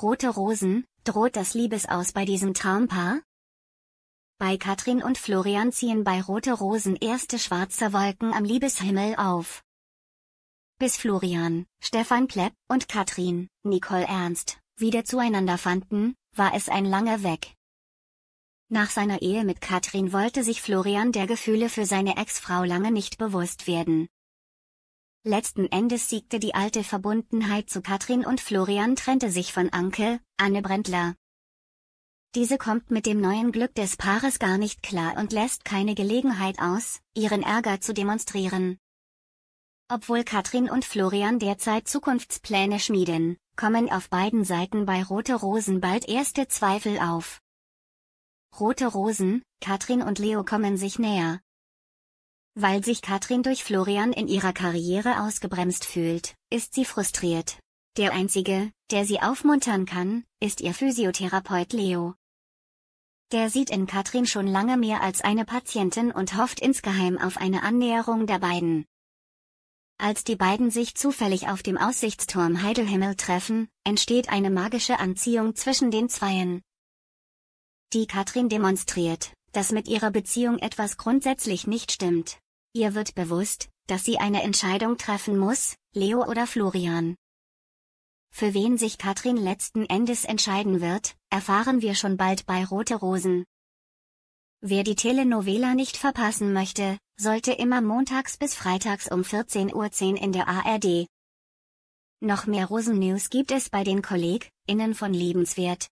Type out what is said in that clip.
Rote Rosen, droht das Liebesaus bei diesem Traumpaar? Bei Katrin und Florian ziehen bei Rote Rosen erste schwarze Wolken am Liebeshimmel auf. Bis Florian, Stefan Plepp und Katrin, Nicole Ernst, wieder zueinander fanden, war es ein langer Weg. Nach seiner Ehe mit Katrin wollte sich Florian der Gefühle für seine Ex-Frau lange nicht bewusst werden. Letzten Endes siegte die alte Verbundenheit zu Katrin und Florian trennte sich von Anke, Anne Brendler. Diese kommt mit dem neuen Glück des Paares gar nicht klar und lässt keine Gelegenheit aus, ihren Ärger zu demonstrieren. Obwohl Katrin und Florian derzeit Zukunftspläne schmieden, kommen auf beiden Seiten bei Rote Rosen bald erste Zweifel auf. Rote Rosen, Katrin und Leo kommen sich näher, weil sich Katrin durch Florian in ihrer Karriere ausgebremst fühlt, ist sie frustriert. Der Einzige, der sie aufmuntern kann, ist ihr Physiotherapeut Leo. Der sieht in Katrin schon lange mehr als eine Patientin und hofft insgeheim auf eine Annäherung der beiden. Als die beiden sich zufällig auf dem Aussichtsturm Heidelhimmel treffen, entsteht eine magische Anziehung zwischen den Zweien. Die Katrin demonstriert, dass mit ihrer Beziehung etwas grundsätzlich nicht stimmt. Ihr wird bewusst, dass sie eine Entscheidung treffen muss, Leo oder Florian. Für wen sich Katrin letzten Endes entscheiden wird, erfahren wir schon bald bei Rote Rosen. Wer die Telenovela nicht verpassen möchte, sollte immer montags bis freitags um 14.10 Uhr in der ARD. Noch mehr Rosen-News gibt es bei den KollegInnen von Lebenswert.